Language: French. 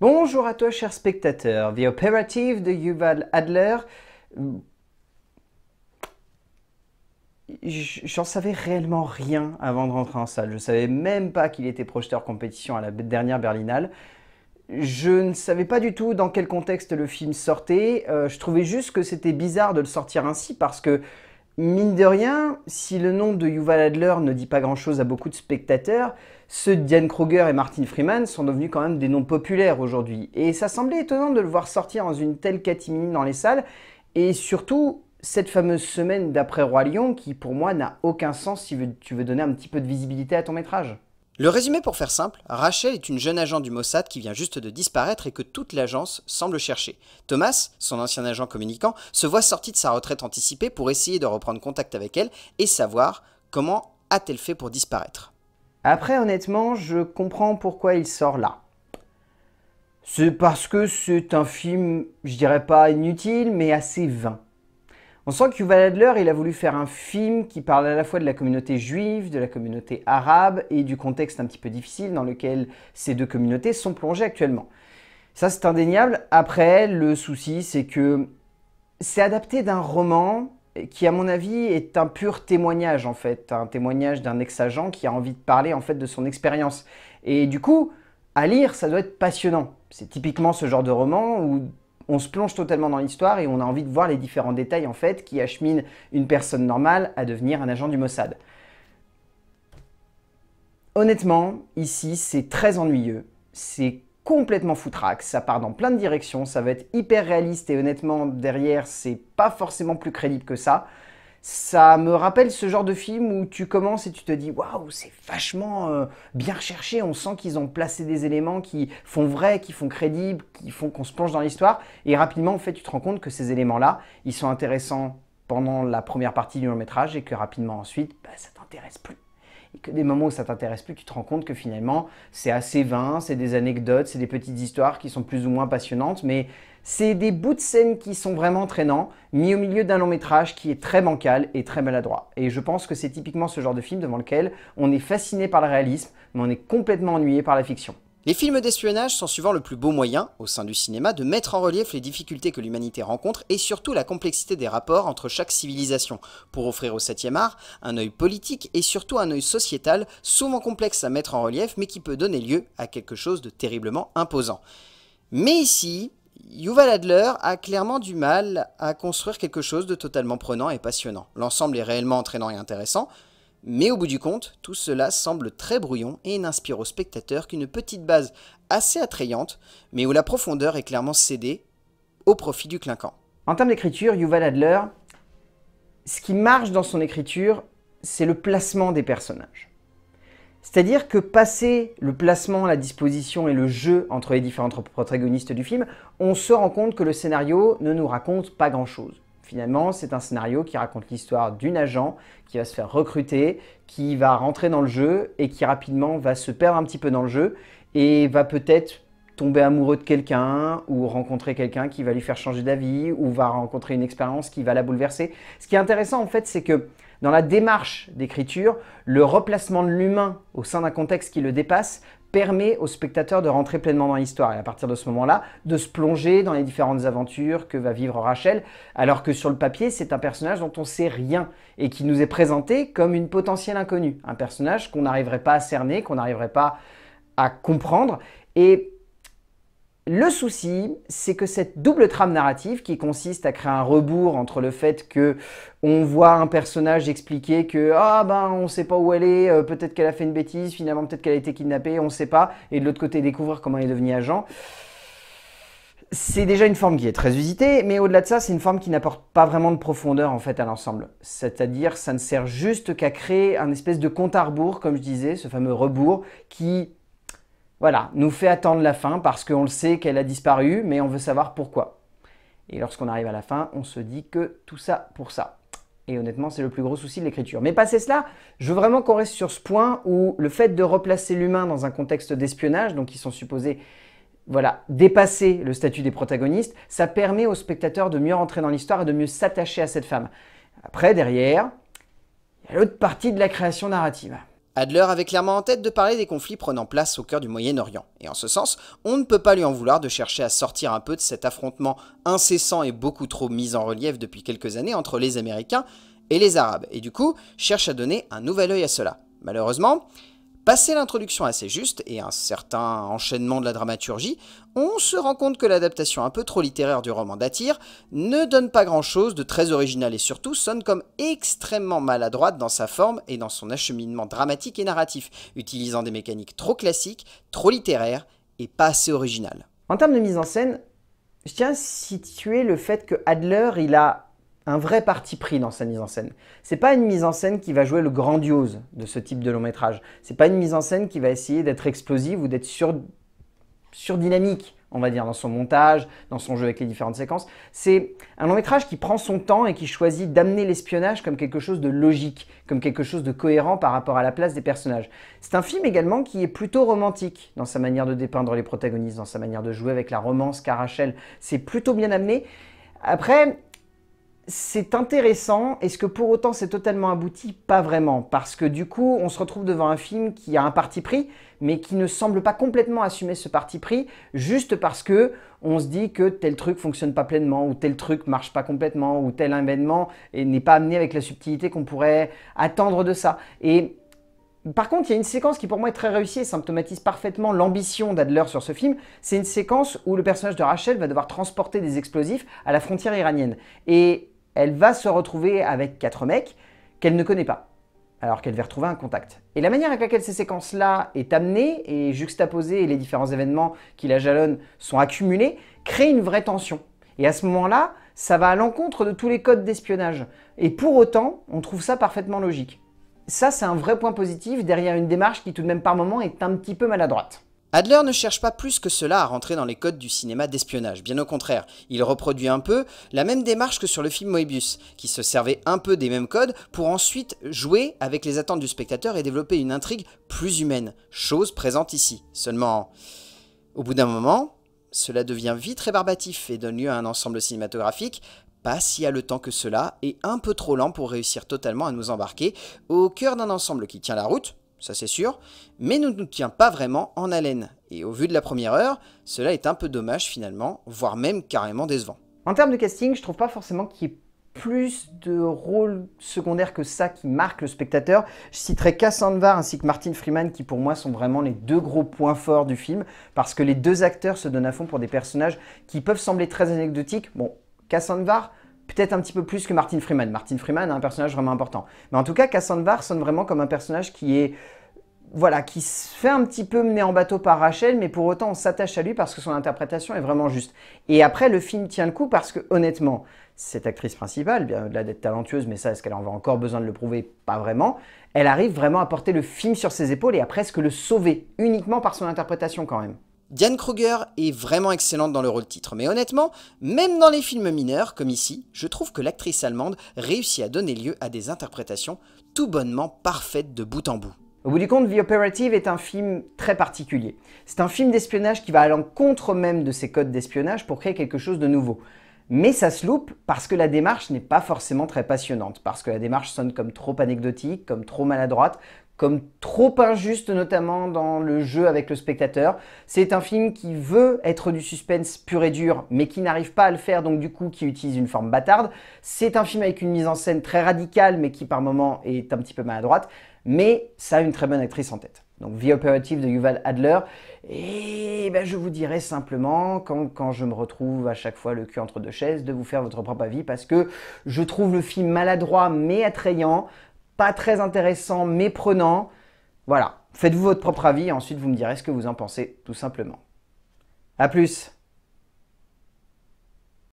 Bonjour à toi, cher spectateur. The Operative de Yuval Adler. J'en savais réellement rien avant de rentrer en salle. Je ne savais même pas qu'il était projeteur compétition à la dernière Berlinale. Je ne savais pas du tout dans quel contexte le film sortait. Euh, je trouvais juste que c'était bizarre de le sortir ainsi parce que mine de rien, si le nom de Yuval Adler ne dit pas grand-chose à beaucoup de spectateurs, ceux de Diane Kruger et Martin Freeman sont devenus quand même des noms populaires aujourd'hui. Et ça semblait étonnant de le voir sortir dans une telle catimine dans les salles, et surtout cette fameuse semaine d'après Roi Lion qui pour moi n'a aucun sens si tu veux donner un petit peu de visibilité à ton métrage. Le résumé pour faire simple, Rachel est une jeune agent du Mossad qui vient juste de disparaître et que toute l'agence semble chercher. Thomas, son ancien agent communicant, se voit sorti de sa retraite anticipée pour essayer de reprendre contact avec elle et savoir comment a-t-elle fait pour disparaître. Après honnêtement, je comprends pourquoi il sort là. C'est parce que c'est un film, je dirais pas inutile, mais assez vain. On sent que Yuval Adler, il a voulu faire un film qui parle à la fois de la communauté juive, de la communauté arabe et du contexte un petit peu difficile dans lequel ces deux communautés sont plongées actuellement. Ça, c'est indéniable. Après, le souci, c'est que c'est adapté d'un roman qui, à mon avis, est un pur témoignage, en fait. Un témoignage d'un ex-agent qui a envie de parler, en fait, de son expérience. Et du coup, à lire, ça doit être passionnant. C'est typiquement ce genre de roman où on se plonge totalement dans l'histoire et on a envie de voir les différents détails en fait qui acheminent une personne normale à devenir un agent du Mossad. Honnêtement, ici, c'est très ennuyeux, c'est complètement foutraque, ça part dans plein de directions, ça va être hyper réaliste et honnêtement, derrière, c'est pas forcément plus crédible que ça ça me rappelle ce genre de film où tu commences et tu te dis waouh, c'est vachement euh, bien recherché. On sent qu'ils ont placé des éléments qui font vrai, qui font crédible, qui font qu'on se plonge dans l'histoire. Et rapidement, en fait, tu te rends compte que ces éléments-là, ils sont intéressants pendant la première partie du long métrage et que rapidement ensuite, bah, ça t'intéresse plus. Et que des moments où ça t'intéresse plus, tu te rends compte que finalement, c'est assez vain, c'est des anecdotes, c'est des petites histoires qui sont plus ou moins passionnantes, mais c'est des bouts de scène qui sont vraiment traînants, mis au milieu d'un long métrage qui est très bancal et très maladroit. Et je pense que c'est typiquement ce genre de film devant lequel on est fasciné par le réalisme, mais on est complètement ennuyé par la fiction. Les films d'espionnage sont souvent le plus beau moyen, au sein du cinéma, de mettre en relief les difficultés que l'humanité rencontre et surtout la complexité des rapports entre chaque civilisation, pour offrir au 7 art un œil politique et surtout un œil sociétal, souvent complexe à mettre en relief mais qui peut donner lieu à quelque chose de terriblement imposant. Mais ici, Yuval Adler a clairement du mal à construire quelque chose de totalement prenant et passionnant. L'ensemble est réellement entraînant et intéressant, mais au bout du compte, tout cela semble très brouillon et n'inspire au spectateur qu'une petite base assez attrayante, mais où la profondeur est clairement cédée au profit du clinquant. En termes d'écriture, Yuval Adler, ce qui marche dans son écriture, c'est le placement des personnages. C'est-à-dire que passé le placement, la disposition et le jeu entre les différents protagonistes du film, on se rend compte que le scénario ne nous raconte pas grand-chose. Finalement, c'est un scénario qui raconte l'histoire d'une agent qui va se faire recruter, qui va rentrer dans le jeu et qui rapidement va se perdre un petit peu dans le jeu et va peut-être tomber amoureux de quelqu'un ou rencontrer quelqu'un qui va lui faire changer d'avis ou va rencontrer une expérience qui va la bouleverser. Ce qui est intéressant en fait, c'est que dans la démarche d'écriture, le replacement de l'humain au sein d'un contexte qui le dépasse permet au spectateur de rentrer pleinement dans l'histoire et à partir de ce moment-là, de se plonger dans les différentes aventures que va vivre Rachel, alors que sur le papier, c'est un personnage dont on sait rien et qui nous est présenté comme une potentielle inconnue, un personnage qu'on n'arriverait pas à cerner, qu'on n'arriverait pas à comprendre et le souci, c'est que cette double trame narrative qui consiste à créer un rebours entre le fait que on voit un personnage expliquer que ah ben on sait pas où elle est, euh, peut-être qu'elle a fait une bêtise, finalement peut-être qu'elle a été kidnappée, on sait pas, et de l'autre côté découvrir comment elle est devenue agent. C'est déjà une forme qui est très usitée, mais au-delà de ça, c'est une forme qui n'apporte pas vraiment de profondeur en fait à l'ensemble. C'est-à-dire, ça ne sert juste qu'à créer un espèce de compte à comme je disais, ce fameux rebours qui voilà, nous fait attendre la fin parce qu'on le sait qu'elle a disparu, mais on veut savoir pourquoi. Et lorsqu'on arrive à la fin, on se dit que tout ça pour ça. Et honnêtement, c'est le plus gros souci de l'écriture. Mais passé cela, je veux vraiment qu'on reste sur ce point où le fait de replacer l'humain dans un contexte d'espionnage, donc ils sont supposés voilà, dépasser le statut des protagonistes, ça permet au spectateur de mieux rentrer dans l'histoire et de mieux s'attacher à cette femme. Après, derrière, il y a l'autre partie de la création narrative. Adler avait clairement en tête de parler des conflits prenant place au cœur du Moyen-Orient, et en ce sens, on ne peut pas lui en vouloir de chercher à sortir un peu de cet affrontement incessant et beaucoup trop mis en relief depuis quelques années entre les Américains et les Arabes, et du coup, cherche à donner un nouvel œil à cela. Malheureusement, Passé l'introduction assez juste et un certain enchaînement de la dramaturgie, on se rend compte que l'adaptation un peu trop littéraire du roman d'Attire ne donne pas grand-chose de très original et surtout sonne comme extrêmement maladroite dans sa forme et dans son acheminement dramatique et narratif, utilisant des mécaniques trop classiques, trop littéraires et pas assez originales. En termes de mise en scène, je tiens à situer le fait que Adler, il a un vrai parti pris dans sa mise en scène. C'est pas une mise en scène qui va jouer le grandiose de ce type de long métrage. C'est pas une mise en scène qui va essayer d'être explosive ou d'être sur... surdynamique, on va dire, dans son montage, dans son jeu avec les différentes séquences. C'est un long métrage qui prend son temps et qui choisit d'amener l'espionnage comme quelque chose de logique, comme quelque chose de cohérent par rapport à la place des personnages. C'est un film également qui est plutôt romantique dans sa manière de dépeindre les protagonistes, dans sa manière de jouer avec la romance qu'a C'est plutôt bien amené. Après, c'est intéressant. Est-ce que pour autant c'est totalement abouti Pas vraiment. Parce que du coup, on se retrouve devant un film qui a un parti pris, mais qui ne semble pas complètement assumer ce parti pris, juste parce que on se dit que tel truc fonctionne pas pleinement, ou tel truc marche pas complètement, ou tel événement n'est pas amené avec la subtilité qu'on pourrait attendre de ça. Et par contre, il y a une séquence qui pour moi est très réussie et symptomatise parfaitement l'ambition d'Adler sur ce film. C'est une séquence où le personnage de Rachel va devoir transporter des explosifs à la frontière iranienne. Et elle va se retrouver avec quatre mecs qu'elle ne connaît pas, alors qu'elle va retrouver un contact. Et la manière avec laquelle ces séquences-là est amenée et juxtaposées, et les différents événements qui la jalonnent sont accumulés, crée une vraie tension. Et à ce moment-là, ça va à l'encontre de tous les codes d'espionnage. Et pour autant, on trouve ça parfaitement logique. Ça, c'est un vrai point positif derrière une démarche qui tout de même par moment est un petit peu maladroite. Adler ne cherche pas plus que cela à rentrer dans les codes du cinéma d'espionnage, bien au contraire, il reproduit un peu la même démarche que sur le film Moebius, qui se servait un peu des mêmes codes pour ensuite jouer avec les attentes du spectateur et développer une intrigue plus humaine, chose présente ici. Seulement, au bout d'un moment, cela devient vite rébarbatif et donne lieu à un ensemble cinématographique pas si haletant que cela et un peu trop lent pour réussir totalement à nous embarquer au cœur d'un ensemble qui tient la route, ça c'est sûr, mais ne nous tient pas vraiment en haleine. Et au vu de la première heure, cela est un peu dommage finalement, voire même carrément décevant. En termes de casting, je trouve pas forcément qu'il y ait plus de rôle secondaire que ça qui marque le spectateur. Je citerai Cassandre ainsi que Martin Freeman qui pour moi sont vraiment les deux gros points forts du film parce que les deux acteurs se donnent à fond pour des personnages qui peuvent sembler très anecdotiques. Bon, Cassandre Peut-être un petit peu plus que Martin Freeman. Martin Freeman est un personnage vraiment important. Mais en tout cas, Var sonne vraiment comme un personnage qui est voilà, qui se fait un petit peu mener en bateau par Rachel, mais pour autant on s'attache à lui parce que son interprétation est vraiment juste. Et après, le film tient le coup parce que honnêtement, cette actrice principale, bien au-delà d'être talentueuse, mais ça, est-ce qu'elle en va encore besoin de le prouver Pas vraiment. Elle arrive vraiment à porter le film sur ses épaules et à presque le sauver, uniquement par son interprétation quand même. Diane Kruger est vraiment excellente dans le rôle titre, mais honnêtement, même dans les films mineurs, comme ici, je trouve que l'actrice allemande réussit à donner lieu à des interprétations tout bonnement parfaites de bout en bout. Au bout du compte, The Operative est un film très particulier. C'est un film d'espionnage qui va à l'encontre même de ses codes d'espionnage pour créer quelque chose de nouveau. Mais ça se loupe parce que la démarche n'est pas forcément très passionnante, parce que la démarche sonne comme trop anecdotique, comme trop maladroite, comme trop injuste notamment dans le jeu avec le spectateur. C'est un film qui veut être du suspense pur et dur, mais qui n'arrive pas à le faire, donc du coup qui utilise une forme bâtarde. C'est un film avec une mise en scène très radicale, mais qui par moments est un petit peu maladroite, mais ça a une très bonne actrice en tête. Donc The Operative de Yuval Adler. Et ben, je vous dirais simplement, quand, quand je me retrouve à chaque fois le cul entre deux chaises, de vous faire votre propre avis, parce que je trouve le film maladroit mais attrayant pas très intéressant, méprenant. Voilà, faites-vous votre propre avis et ensuite vous me direz ce que vous en pensez tout simplement. A plus